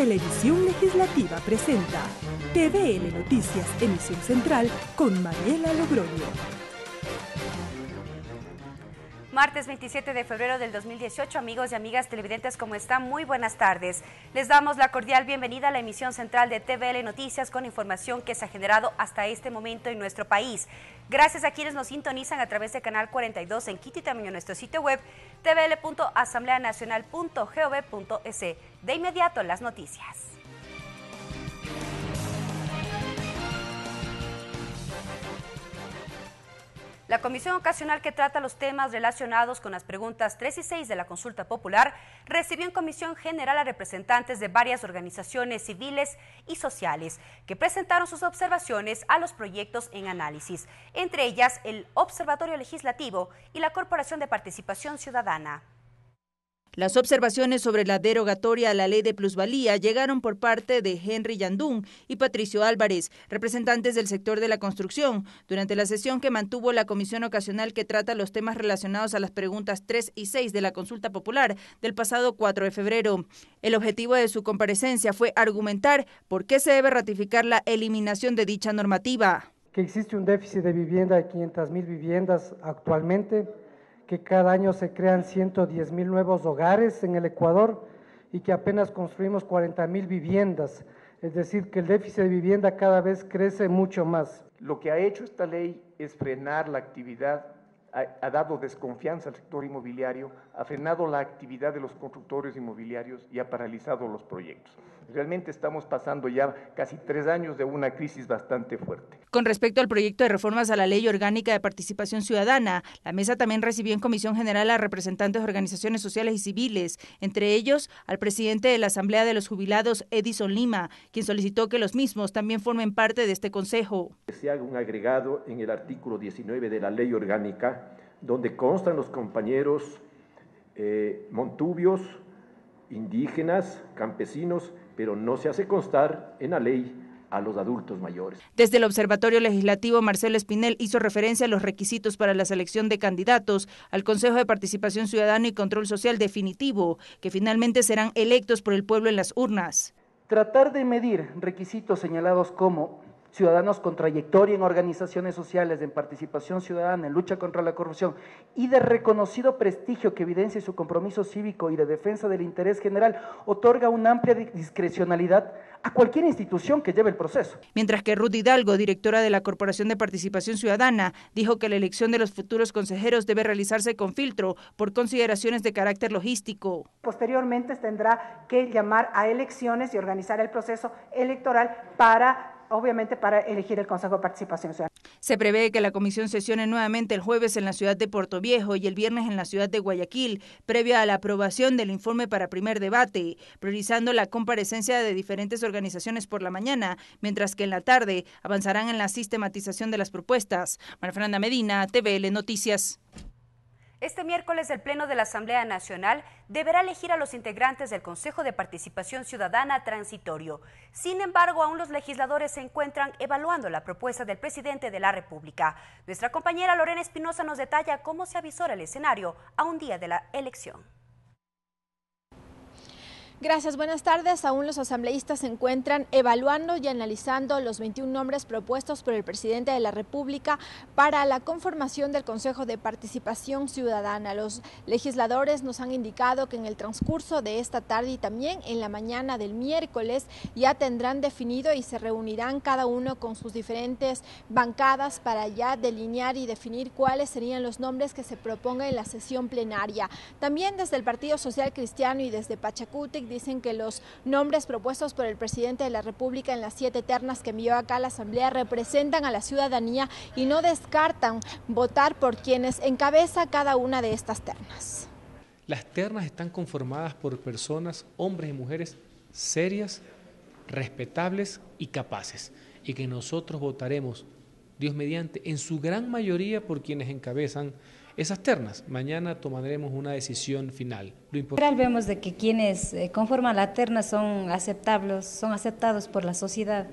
Televisión Legislativa presenta TVL Noticias, emisión central con Mariela Logroño. Martes 27 de febrero del 2018, amigos y amigas televidentes, ¿cómo están? Muy buenas tardes. Les damos la cordial bienvenida a la emisión central de TVL Noticias con información que se ha generado hasta este momento en nuestro país. Gracias a quienes nos sintonizan a través de Canal 42 en Quito y también en nuestro sitio web tvl.asambleanacional.gov.es. De inmediato, las noticias. La comisión ocasional que trata los temas relacionados con las preguntas 3 y 6 de la consulta popular recibió en comisión general a representantes de varias organizaciones civiles y sociales que presentaron sus observaciones a los proyectos en análisis, entre ellas el Observatorio Legislativo y la Corporación de Participación Ciudadana. Las observaciones sobre la derogatoria a la ley de plusvalía llegaron por parte de Henry Yandún y Patricio Álvarez, representantes del sector de la construcción, durante la sesión que mantuvo la comisión ocasional que trata los temas relacionados a las preguntas 3 y 6 de la consulta popular del pasado 4 de febrero. El objetivo de su comparecencia fue argumentar por qué se debe ratificar la eliminación de dicha normativa. Que existe un déficit de vivienda de 500.000 viviendas actualmente que cada año se crean 110 mil nuevos hogares en el Ecuador y que apenas construimos 40 mil viviendas. Es decir, que el déficit de vivienda cada vez crece mucho más. Lo que ha hecho esta ley es frenar la actividad, ha, ha, dado desconfianza al sector inmobiliario, ha frenado la actividad de los constructores inmobiliarios y ha paralizado los proyectos. Realmente estamos pasando ya casi tres años de una crisis bastante fuerte. Con respecto al proyecto de reformas a la Ley Orgánica de Participación Ciudadana, la mesa también recibió en Comisión General a representantes de organizaciones sociales y civiles, entre ellos al presidente de la Asamblea de los Jubilados, Edison Lima, quien solicitó que los mismos también formen parte de este consejo. se haga un agregado en el artículo 19 de la Ley Orgánica, donde constan los compañeros eh, montubios, indígenas, campesinos pero no se hace constar en la ley a los adultos mayores. Desde el Observatorio Legislativo, Marcelo Espinel hizo referencia a los requisitos para la selección de candidatos al Consejo de Participación Ciudadana y Control Social definitivo, que finalmente serán electos por el pueblo en las urnas. Tratar de medir requisitos señalados como ciudadanos con trayectoria en organizaciones sociales, en participación ciudadana, en lucha contra la corrupción y de reconocido prestigio que evidencia su compromiso cívico y de defensa del interés general, otorga una amplia discrecionalidad a cualquier institución que lleve el proceso. Mientras que Ruth Hidalgo, directora de la Corporación de Participación Ciudadana, dijo que la elección de los futuros consejeros debe realizarse con filtro por consideraciones de carácter logístico. Posteriormente tendrá que llamar a elecciones y organizar el proceso electoral para obviamente para elegir el Consejo de Participación Ciudadana. Se prevé que la comisión sesione nuevamente el jueves en la ciudad de Puerto Viejo y el viernes en la ciudad de Guayaquil, previa a la aprobación del informe para primer debate, priorizando la comparecencia de diferentes organizaciones por la mañana, mientras que en la tarde avanzarán en la sistematización de las propuestas. María Fernanda Medina, TVL Noticias. Este miércoles el Pleno de la Asamblea Nacional deberá elegir a los integrantes del Consejo de Participación Ciudadana Transitorio. Sin embargo, aún los legisladores se encuentran evaluando la propuesta del presidente de la República. Nuestra compañera Lorena Espinosa nos detalla cómo se avisora el escenario a un día de la elección. Gracias, buenas tardes. Aún los asambleístas se encuentran evaluando y analizando los 21 nombres propuestos por el presidente de la República para la conformación del Consejo de Participación Ciudadana. Los legisladores nos han indicado que en el transcurso de esta tarde y también en la mañana del miércoles ya tendrán definido y se reunirán cada uno con sus diferentes bancadas para ya delinear y definir cuáles serían los nombres que se propongan en la sesión plenaria. También desde el Partido Social Cristiano y desde Pachacutic dicen que los nombres propuestos por el presidente de la República en las siete ternas que envió acá a la Asamblea representan a la ciudadanía y no descartan votar por quienes encabeza cada una de estas ternas. Las ternas están conformadas por personas, hombres y mujeres serias, respetables y capaces, y que nosotros votaremos, Dios mediante, en su gran mayoría por quienes encabezan esas ternas. Mañana tomaremos una decisión final. Lo importante... Vemos de que quienes eh, conforman la terna son aceptables, son aceptados por la sociedad.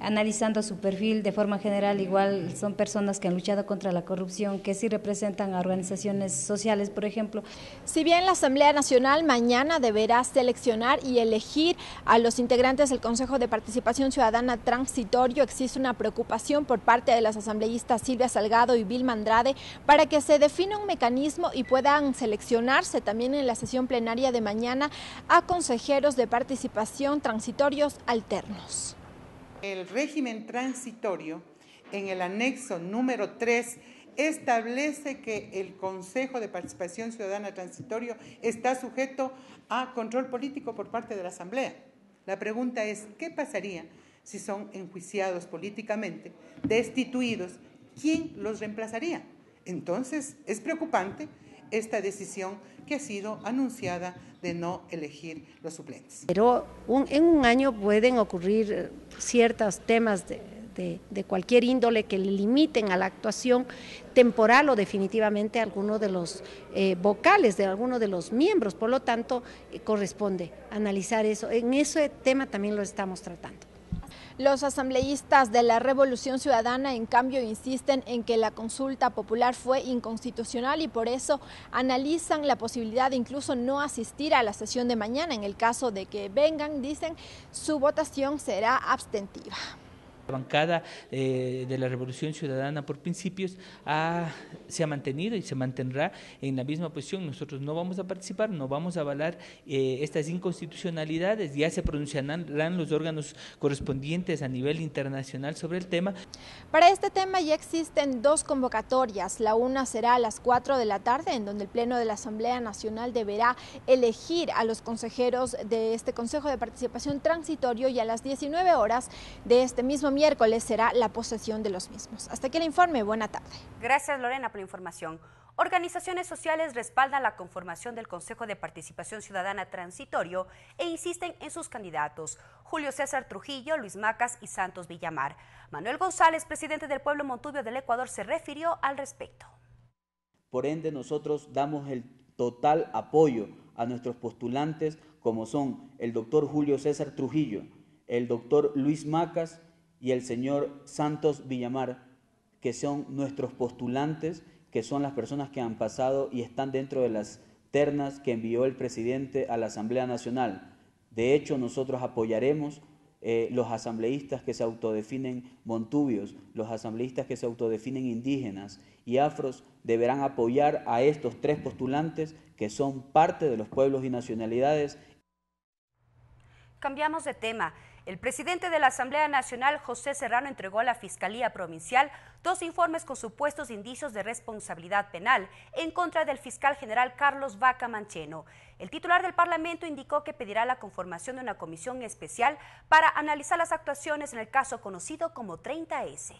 Analizando su perfil de forma general, igual son personas que han luchado contra la corrupción, que sí representan a organizaciones sociales, por ejemplo. Si bien la Asamblea Nacional mañana deberá seleccionar y elegir a los integrantes del Consejo de Participación Ciudadana Transitorio, existe una preocupación por parte de las asambleístas Silvia Salgado y Bill Andrade para que se defina un mecanismo y puedan seleccionarse también en la sesión plenaria de mañana a consejeros de participación transitorios alternos. El régimen transitorio en el anexo número 3 establece que el Consejo de Participación Ciudadana Transitorio está sujeto a control político por parte de la Asamblea. La pregunta es, ¿qué pasaría si son enjuiciados políticamente, destituidos? ¿Quién los reemplazaría? Entonces, es preocupante esta decisión que ha sido anunciada de no elegir los suplentes. Pero un, en un año pueden ocurrir eh, ciertos temas de, cualquier índole que limiten a la actuación temporal o definitivamente a alguno de los eh, vocales, de alguno de los miembros. Por lo tanto, eh, corresponde analizar eso. En ese tema también lo estamos tratando. Los asambleístas de la Revolución Ciudadana, en cambio, insisten en que la consulta popular fue inconstitucional y por eso analizan la posibilidad de incluso no asistir a la sesión de mañana. En el caso de que vengan, dicen, su votación será abstentiva la bancada eh, de la Revolución Ciudadana por principios ha, se ha mantenido y se mantendrá en la misma posición. Nosotros no vamos a participar, no vamos a avalar eh, estas inconstitucionalidades, ya se pronunciarán los órganos correspondientes a nivel internacional sobre el tema. Para este tema ya existen dos convocatorias. La una será a las 4 de la tarde, en donde el Pleno de la Asamblea Nacional deberá elegir a los consejeros de este Consejo de Participación Transitorio y a las 19 horas de este mismo miércoles miércoles será la posesión de los mismos. Hasta aquí el informe. Buena tarde. Gracias, Lorena, por la información. Organizaciones sociales respaldan la conformación del Consejo de Participación Ciudadana Transitorio e insisten en sus candidatos, Julio César Trujillo, Luis Macas y Santos Villamar. Manuel González, presidente del pueblo Montubio del Ecuador, se refirió al respecto. Por ende, nosotros damos el total apoyo a nuestros postulantes como son el doctor Julio César Trujillo, el doctor Luis Macas, y el señor Santos Villamar, que son nuestros postulantes, que son las personas que han pasado y están dentro de las ternas que envió el presidente a la Asamblea Nacional. De hecho, nosotros apoyaremos eh, los asambleístas que se autodefinen montubios, los asambleístas que se autodefinen indígenas y afros deberán apoyar a estos tres postulantes que son parte de los pueblos y nacionalidades. Cambiamos de tema. El presidente de la Asamblea Nacional, José Serrano, entregó a la Fiscalía Provincial dos informes con supuestos indicios de responsabilidad penal en contra del fiscal general Carlos Vaca Mancheno. El titular del Parlamento indicó que pedirá la conformación de una comisión especial para analizar las actuaciones en el caso conocido como 30S.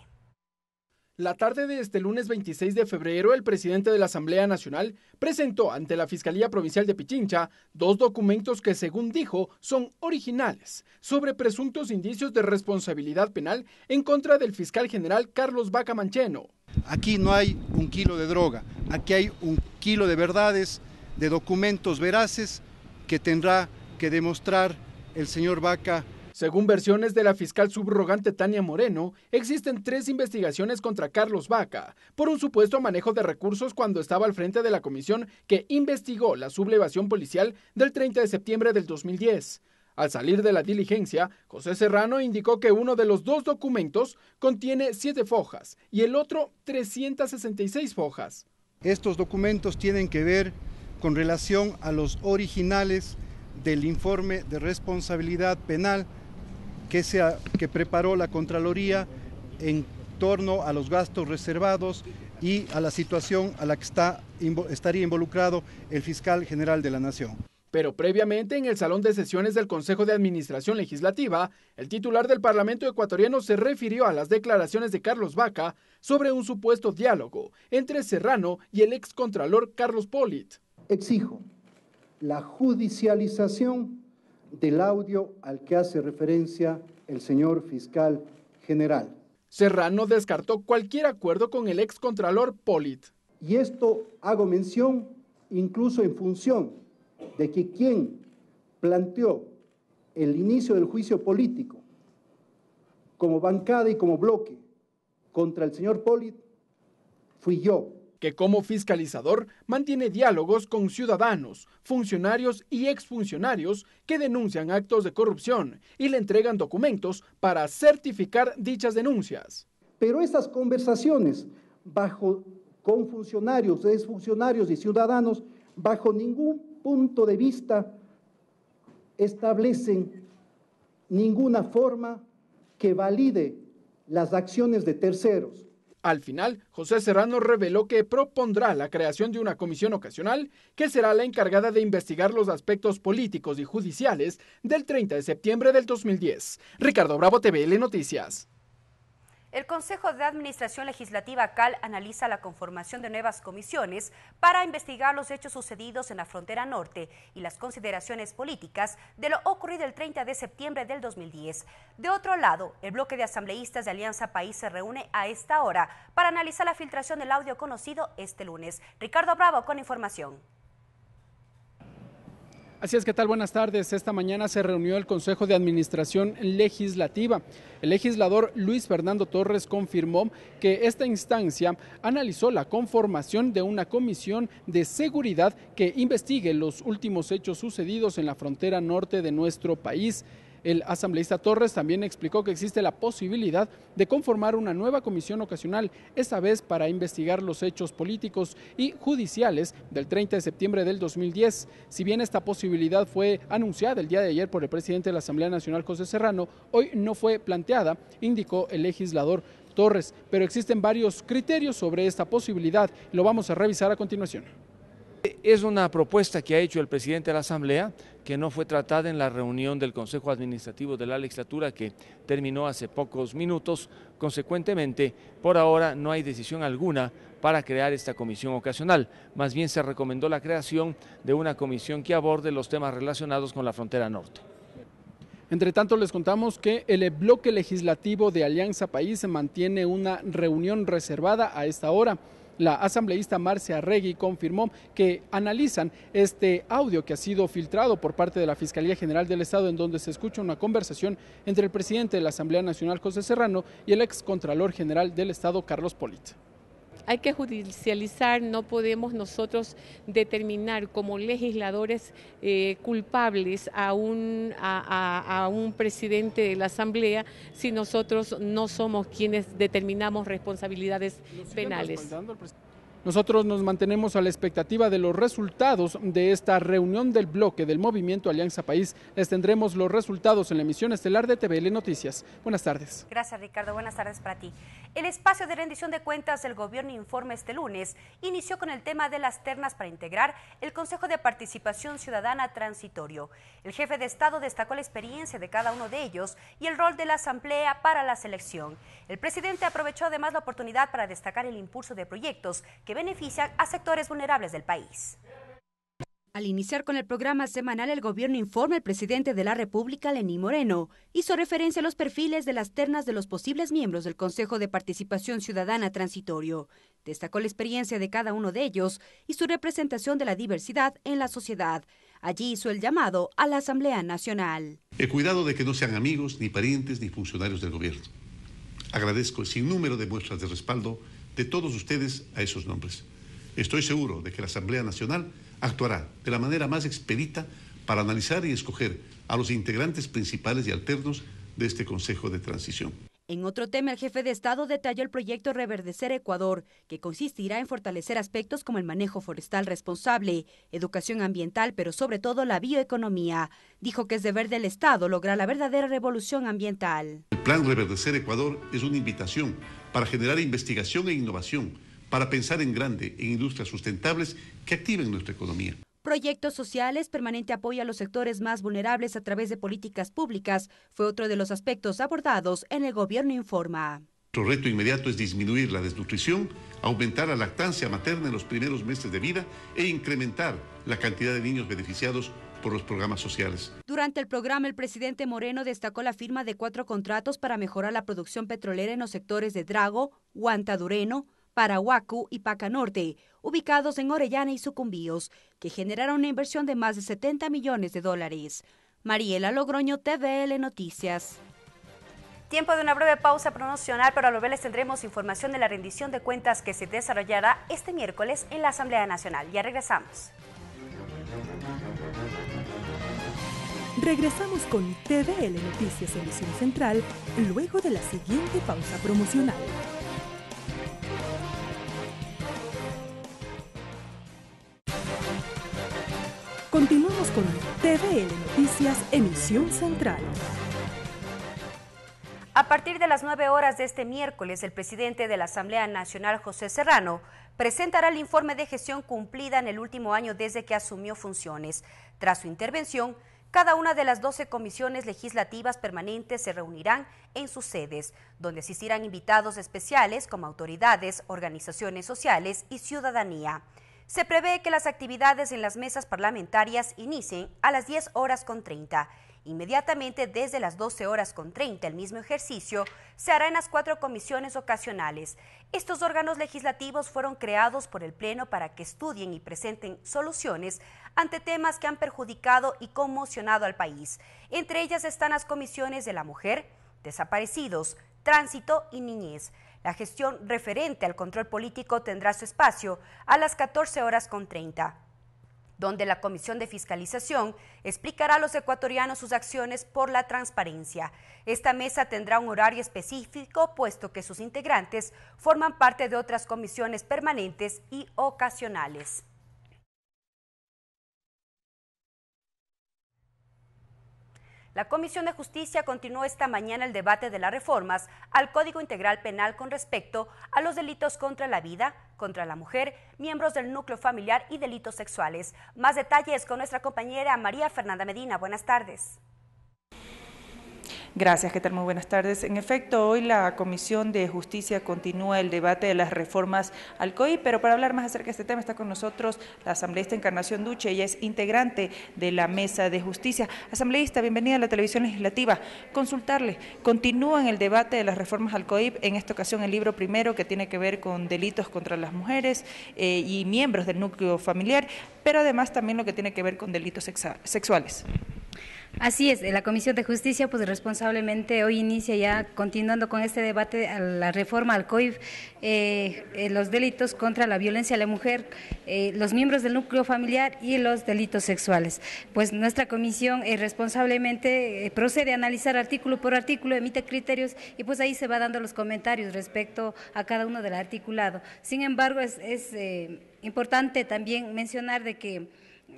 La tarde de este lunes 26 de febrero, el presidente de la Asamblea Nacional presentó ante la Fiscalía Provincial de Pichincha dos documentos que, según dijo, son originales sobre presuntos indicios de responsabilidad penal en contra del fiscal general Carlos Vaca Mancheno. Aquí no hay un kilo de droga, aquí hay un kilo de verdades, de documentos veraces que tendrá que demostrar el señor Vaca según versiones de la fiscal subrogante Tania Moreno, existen tres investigaciones contra Carlos Vaca por un supuesto manejo de recursos cuando estaba al frente de la comisión que investigó la sublevación policial del 30 de septiembre del 2010. Al salir de la diligencia, José Serrano indicó que uno de los dos documentos contiene siete fojas y el otro 366 fojas. Estos documentos tienen que ver con relación a los originales del informe de responsabilidad penal que, que preparó la Contraloría en torno a los gastos reservados y a la situación a la que está, estaría involucrado el fiscal general de la Nación. Pero previamente, en el Salón de Sesiones del Consejo de Administración Legislativa, el titular del Parlamento ecuatoriano se refirió a las declaraciones de Carlos Vaca sobre un supuesto diálogo entre Serrano y el excontralor Carlos Polit. Exijo la judicialización del audio al que hace referencia el señor fiscal general. Serrano descartó cualquier acuerdo con el excontralor Polit. Y esto hago mención incluso en función de que quien planteó el inicio del juicio político como bancada y como bloque contra el señor Polit fui yo que como fiscalizador mantiene diálogos con ciudadanos, funcionarios y exfuncionarios que denuncian actos de corrupción y le entregan documentos para certificar dichas denuncias. Pero estas conversaciones bajo, con funcionarios, exfuncionarios y ciudadanos, bajo ningún punto de vista establecen ninguna forma que valide las acciones de terceros. Al final, José Serrano reveló que propondrá la creación de una comisión ocasional que será la encargada de investigar los aspectos políticos y judiciales del 30 de septiembre del 2010. Ricardo Bravo, TVL Noticias. El Consejo de Administración Legislativa CAL analiza la conformación de nuevas comisiones para investigar los hechos sucedidos en la frontera norte y las consideraciones políticas de lo ocurrido el 30 de septiembre del 2010. De otro lado, el bloque de asambleístas de Alianza País se reúne a esta hora para analizar la filtración del audio conocido este lunes. Ricardo Bravo con información. Así es que tal, buenas tardes. Esta mañana se reunió el Consejo de Administración Legislativa. El legislador Luis Fernando Torres confirmó que esta instancia analizó la conformación de una comisión de seguridad que investigue los últimos hechos sucedidos en la frontera norte de nuestro país. El asambleísta Torres también explicó que existe la posibilidad de conformar una nueva comisión ocasional, esta vez para investigar los hechos políticos y judiciales del 30 de septiembre del 2010. Si bien esta posibilidad fue anunciada el día de ayer por el presidente de la Asamblea Nacional, José Serrano, hoy no fue planteada, indicó el legislador Torres, pero existen varios criterios sobre esta posibilidad. Lo vamos a revisar a continuación. Es una propuesta que ha hecho el presidente de la Asamblea que no fue tratada en la reunión del Consejo Administrativo de la legislatura que terminó hace pocos minutos. Consecuentemente, por ahora no hay decisión alguna para crear esta comisión ocasional. Más bien se recomendó la creación de una comisión que aborde los temas relacionados con la frontera norte. Entre tanto, les contamos que el bloque legislativo de Alianza País mantiene una reunión reservada a esta hora. La asambleísta Marcia Regui confirmó que analizan este audio que ha sido filtrado por parte de la Fiscalía General del Estado en donde se escucha una conversación entre el presidente de la Asamblea Nacional José Serrano y el excontralor general del Estado Carlos Polit hay que judicializar, no podemos nosotros determinar como legisladores eh, culpables a un, a, a un presidente de la Asamblea si nosotros no somos quienes determinamos responsabilidades penales. Nosotros nos mantenemos a la expectativa de los resultados de esta reunión del bloque del movimiento Alianza País. Les tendremos los resultados en la emisión estelar de TVL Noticias. Buenas tardes. Gracias, Ricardo. Buenas tardes para ti. El espacio de rendición de cuentas del gobierno informe este lunes inició con el tema de las ternas para integrar el Consejo de Participación Ciudadana Transitorio. El jefe de Estado destacó la experiencia de cada uno de ellos y el rol de la Asamblea para la selección. El presidente aprovechó además la oportunidad para destacar el impulso de proyectos que beneficia benefician a sectores vulnerables del país. Al iniciar con el programa semanal, el gobierno informa al presidente de la República, Lenín Moreno, hizo referencia a los perfiles de las ternas de los posibles miembros del Consejo de Participación Ciudadana Transitorio. Destacó la experiencia de cada uno de ellos y su representación de la diversidad en la sociedad. Allí hizo el llamado a la Asamblea Nacional. El cuidado de que no sean amigos, ni parientes, ni funcionarios del gobierno. Agradezco el sinnúmero de muestras de respaldo de todos ustedes a esos nombres. Estoy seguro de que la Asamblea Nacional actuará de la manera más expedita para analizar y escoger a los integrantes principales y alternos de este Consejo de Transición. En otro tema, el jefe de Estado detalló el proyecto Reverdecer Ecuador, que consistirá en fortalecer aspectos como el manejo forestal responsable, educación ambiental, pero sobre todo la bioeconomía. Dijo que es deber del Estado lograr la verdadera revolución ambiental. El plan Reverdecer Ecuador es una invitación para generar investigación e innovación, para pensar en grande, en industrias sustentables que activen nuestra economía. Proyectos sociales, permanente apoyo a los sectores más vulnerables a través de políticas públicas, fue otro de los aspectos abordados en el Gobierno Informa. Nuestro reto inmediato es disminuir la desnutrición, aumentar la lactancia materna en los primeros meses de vida e incrementar la cantidad de niños beneficiados por los programas sociales. Durante el programa, el presidente Moreno destacó la firma de cuatro contratos para mejorar la producción petrolera en los sectores de Drago, Guantadureno, Paraguacu y Paca Norte, ubicados en Orellana y Sucumbíos, que generaron una inversión de más de 70 millones de dólares. Mariela Logroño, TVL Noticias. Tiempo de una breve pausa promocional, pero lo breve les tendremos información de la rendición de cuentas que se desarrollará este miércoles en la Asamblea Nacional. Ya regresamos. Regresamos con TVL Noticias Emisión Central luego de la siguiente pausa promocional. Continuamos con TVL Noticias Emisión Central. A partir de las 9 horas de este miércoles, el presidente de la Asamblea Nacional, José Serrano, presentará el informe de gestión cumplida en el último año desde que asumió funciones. Tras su intervención, cada una de las 12 comisiones legislativas permanentes se reunirán en sus sedes, donde asistirán invitados especiales como autoridades, organizaciones sociales y ciudadanía. Se prevé que las actividades en las mesas parlamentarias inicien a las 10 horas con 30 Inmediatamente desde las 12 horas con 30 el mismo ejercicio se hará en las cuatro comisiones ocasionales. Estos órganos legislativos fueron creados por el Pleno para que estudien y presenten soluciones ante temas que han perjudicado y conmocionado al país. Entre ellas están las comisiones de la mujer, desaparecidos, tránsito y niñez. La gestión referente al control político tendrá su espacio a las 14 horas con 30 donde la Comisión de Fiscalización explicará a los ecuatorianos sus acciones por la transparencia. Esta mesa tendrá un horario específico, puesto que sus integrantes forman parte de otras comisiones permanentes y ocasionales. La Comisión de Justicia continuó esta mañana el debate de las reformas al Código Integral Penal con respecto a los delitos contra la vida, contra la mujer, miembros del núcleo familiar y delitos sexuales. Más detalles con nuestra compañera María Fernanda Medina. Buenas tardes. Gracias, ¿qué tal? Muy buenas tardes. En efecto, hoy la Comisión de Justicia continúa el debate de las reformas al COIP, pero para hablar más acerca de este tema está con nosotros la asambleísta Encarnación Duche, ella es integrante de la Mesa de Justicia. Asambleísta, bienvenida a la televisión legislativa. Consultarle, continúa en el debate de las reformas al COIP, en esta ocasión el libro primero que tiene que ver con delitos contra las mujeres eh, y miembros del núcleo familiar, pero además también lo que tiene que ver con delitos sexuales. Así es, la Comisión de Justicia, pues responsablemente hoy inicia ya, continuando con este debate, a la reforma al COIF, eh, eh, los delitos contra la violencia a la mujer, eh, los miembros del núcleo familiar y los delitos sexuales. Pues nuestra comisión responsablemente procede a analizar artículo por artículo, emite criterios y pues ahí se va dando los comentarios respecto a cada uno del articulado. Sin embargo, es, es importante también mencionar de que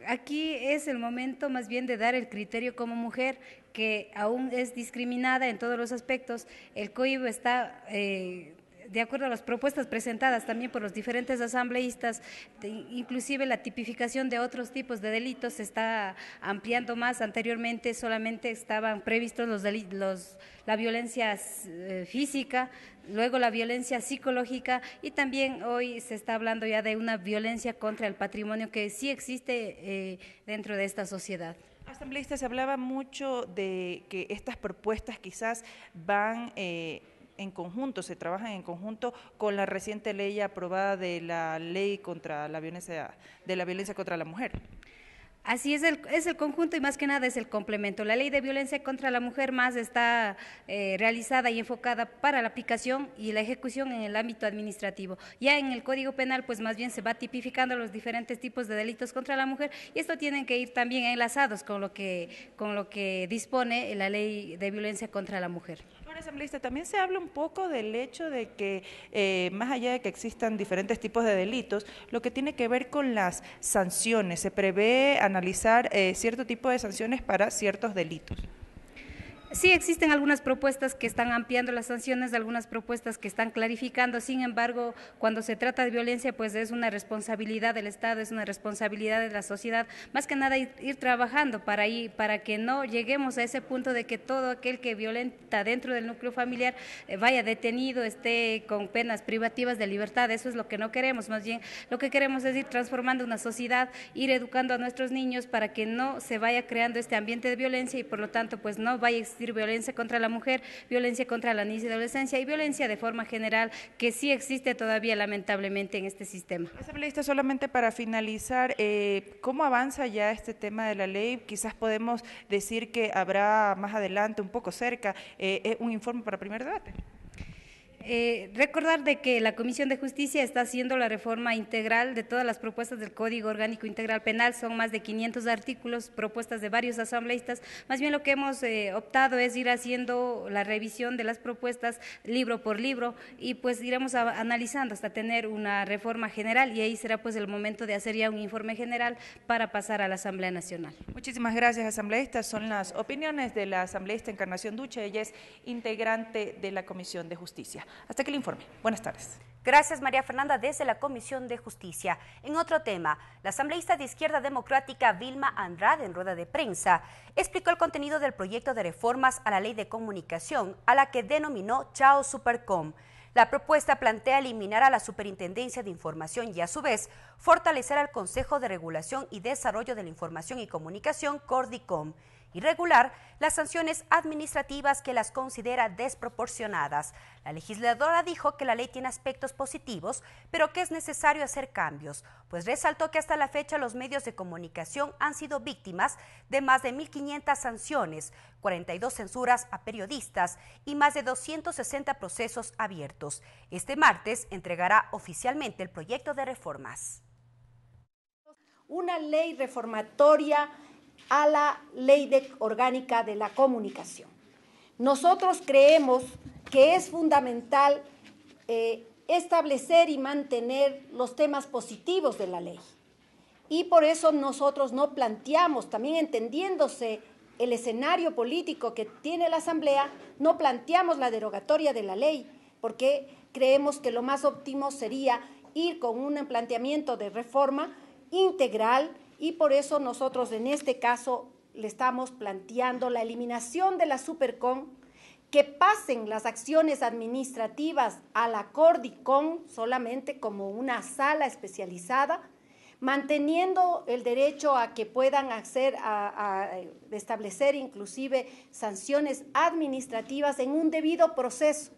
aquí es el momento más bien de dar el criterio como mujer que aún es discriminada en todos los aspectos. El cohibo está eh, de acuerdo a las propuestas presentadas también por los diferentes asambleístas, inclusive la tipificación de otros tipos de delitos se está ampliando más. Anteriormente solamente estaban previstos los, delitos, la violencia eh, física, luego la violencia psicológica y también hoy se está hablando ya de una violencia contra el patrimonio que sí existe eh, dentro de esta sociedad. Asambleístas, se hablaba mucho de que estas propuestas quizás van... Eh, en conjunto, se trabajan en conjunto con la reciente ley aprobada de la ley contra la violencia, de la violencia contra la mujer. Así es el, es el conjunto y más que nada es el complemento. La ley de violencia contra la mujer más está eh, realizada y enfocada para la aplicación y la ejecución en el ámbito administrativo. Ya en el Código Penal, pues más bien se va tipificando los diferentes tipos de delitos contra la mujer y esto tienen que ir también enlazados con lo que, con lo que dispone la ley de violencia contra la mujer también se habla un poco del hecho de que, eh, más allá de que existan diferentes tipos de delitos, lo que tiene que ver con las sanciones. Se prevé analizar eh, cierto tipo de sanciones para ciertos delitos. Sí existen algunas propuestas que están ampliando las sanciones, algunas propuestas que están clarificando, sin embargo, cuando se trata de violencia, pues es una responsabilidad del Estado, es una responsabilidad de la sociedad, más que nada ir, trabajando para, para que no lleguemos a ese punto de que todo aquel que violenta dentro del núcleo familiar eh, vaya detenido, esté con penas privativas de libertad, eso es lo que no queremos, más bien lo que queremos es ir transformando una sociedad, ir educando a nuestros niños para que no se vaya creando este ambiente de violencia y por lo tanto pues no vaya violencia contra la mujer, violencia contra la niña y adolescencia y violencia de forma general que sí existe todavía lamentablemente en este sistema. Asambleísta, solamente para finalizar, eh, ¿cómo avanza ya este tema de la ley? Quizás podemos decir que habrá más adelante, un poco cerca, eh, eh un informe para primer debate. Eh, recordar de que la Comisión de Justicia está haciendo la reforma integral de todas las propuestas del Código Orgánico Integral Penal. Son más de 500 artículos, propuestas de varios asambleístas. Más bien lo que hemos eh, optado es ir haciendo la revisión de las propuestas libro por libro y pues iremos analizando hasta tener una reforma general y ahí será pues el momento de hacer ya un informe general para pasar a la Asamblea Nacional. Muchísimas gracias, asambleístas. Son las opiniones de la asambleísta Encarnación Ducha, Ella es integrante de la Comisión de Justicia. Hasta que el informe. Buenas tardes. Gracias, María Fernanda, desde la Comisión de Justicia. En otro tema, la asambleísta de Izquierda Democrática Vilma Andrade, en rueda de prensa, explicó el contenido del proyecto de reformas a la ley de comunicación, a la que denominó Chao Supercom. La propuesta plantea eliminar a la Superintendencia de Información y, a su vez, fortalecer al Consejo de Regulación y Desarrollo de la Información y Comunicación, CORDICOM irregular las sanciones administrativas que las considera desproporcionadas. La legisladora dijo que la ley tiene aspectos positivos, pero que es necesario hacer cambios, pues resaltó que hasta la fecha los medios de comunicación han sido víctimas de más de 1.500 sanciones, 42 censuras a periodistas y más de 260 procesos abiertos. Este martes entregará oficialmente el proyecto de reformas. Una ley reformatoria a la ley orgánica de la comunicación. Nosotros creemos que es fundamental eh, establecer y mantener los temas positivos de la ley. Y por eso nosotros no planteamos, también entendiéndose el escenario político que tiene la Asamblea, no planteamos la derogatoria de la ley, porque creemos que lo más óptimo sería ir con un planteamiento de reforma integral y por eso nosotros en este caso le estamos planteando la eliminación de la supercom, que pasen las acciones administrativas a la Cordicon solamente como una sala especializada, manteniendo el derecho a que puedan establecer inclusive sanciones administrativas en un debido proceso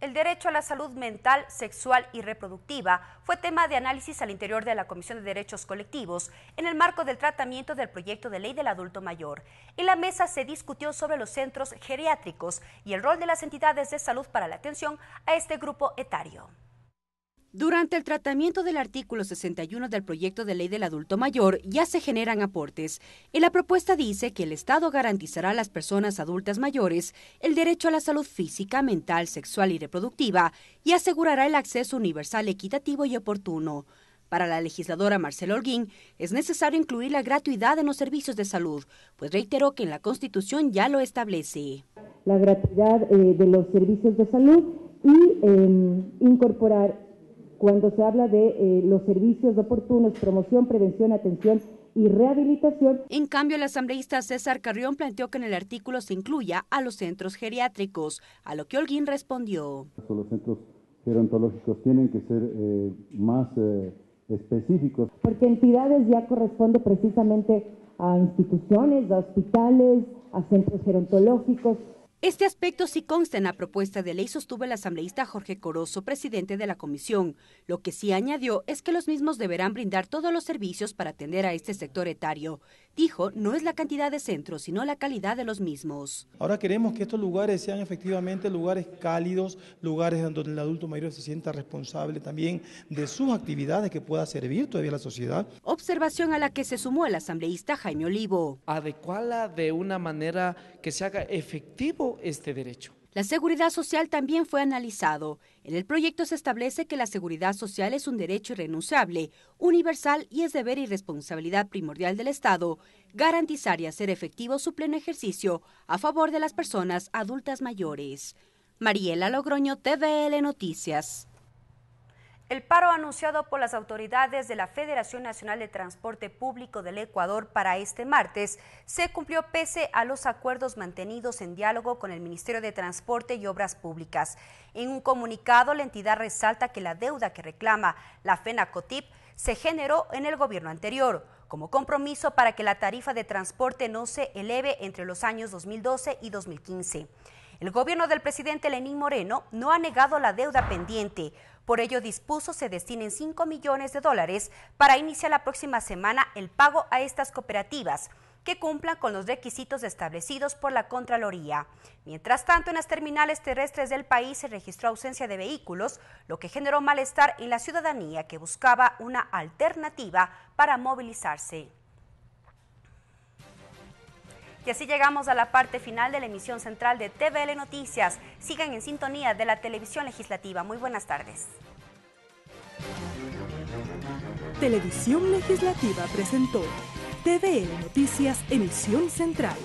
el derecho a la salud mental, sexual y reproductiva fue tema de análisis al interior de la Comisión de Derechos Colectivos en el marco del tratamiento del proyecto de ley del adulto mayor. En la mesa se discutió sobre los centros geriátricos y el rol de las entidades de salud para la atención a este grupo etario. Durante el tratamiento del artículo 61 del proyecto de ley del adulto mayor ya se generan aportes En la propuesta dice que el Estado garantizará a las personas adultas mayores el derecho a la salud física, mental, sexual y reproductiva y asegurará el acceso universal, equitativo y oportuno. Para la legisladora Marcela Holguín, es necesario incluir la gratuidad en los servicios de salud, pues reiteró que en la Constitución ya lo establece. La gratuidad eh, de los servicios de salud y em, incorporar cuando se habla de eh, los servicios oportunos, promoción, prevención, atención y rehabilitación. En cambio, el asambleísta César Carrión planteó que en el artículo se incluya a los centros geriátricos, a lo que Holguín respondió. Los centros gerontológicos tienen que ser eh, más eh, específicos. Porque entidades ya corresponde precisamente a instituciones, a hospitales, a centros gerontológicos, este aspecto sí consta en la propuesta de ley, sostuvo el asambleísta Jorge coroso presidente de la comisión. Lo que sí añadió es que los mismos deberán brindar todos los servicios para atender a este sector etario. Dijo, no es la cantidad de centros, sino la calidad de los mismos. Ahora queremos que estos lugares sean efectivamente lugares cálidos, lugares donde el adulto mayor se sienta responsable también de sus actividades que pueda servir todavía a la sociedad. Observación a la que se sumó el asambleísta Jaime Olivo. Adecuada de una manera que se haga efectivo este derecho. La seguridad social también fue analizado. En el proyecto se establece que la seguridad social es un derecho irrenunciable, universal y es deber y responsabilidad primordial del Estado garantizar y hacer efectivo su pleno ejercicio a favor de las personas adultas mayores. Mariela Logroño, TVL Noticias. El paro anunciado por las autoridades de la Federación Nacional de Transporte Público del Ecuador para este martes se cumplió pese a los acuerdos mantenidos en diálogo con el Ministerio de Transporte y Obras Públicas. En un comunicado, la entidad resalta que la deuda que reclama la FENACOTIP se generó en el gobierno anterior como compromiso para que la tarifa de transporte no se eleve entre los años 2012 y 2015. El gobierno del presidente Lenín Moreno no ha negado la deuda pendiente. Por ello dispuso se destinen 5 millones de dólares para iniciar la próxima semana el pago a estas cooperativas que cumplan con los requisitos establecidos por la Contraloría. Mientras tanto, en las terminales terrestres del país se registró ausencia de vehículos, lo que generó malestar en la ciudadanía que buscaba una alternativa para movilizarse. Y así llegamos a la parte final de la emisión central de TVL Noticias. Sigan en sintonía de la televisión legislativa. Muy buenas tardes. Televisión Legislativa presentó TVL Noticias, emisión central.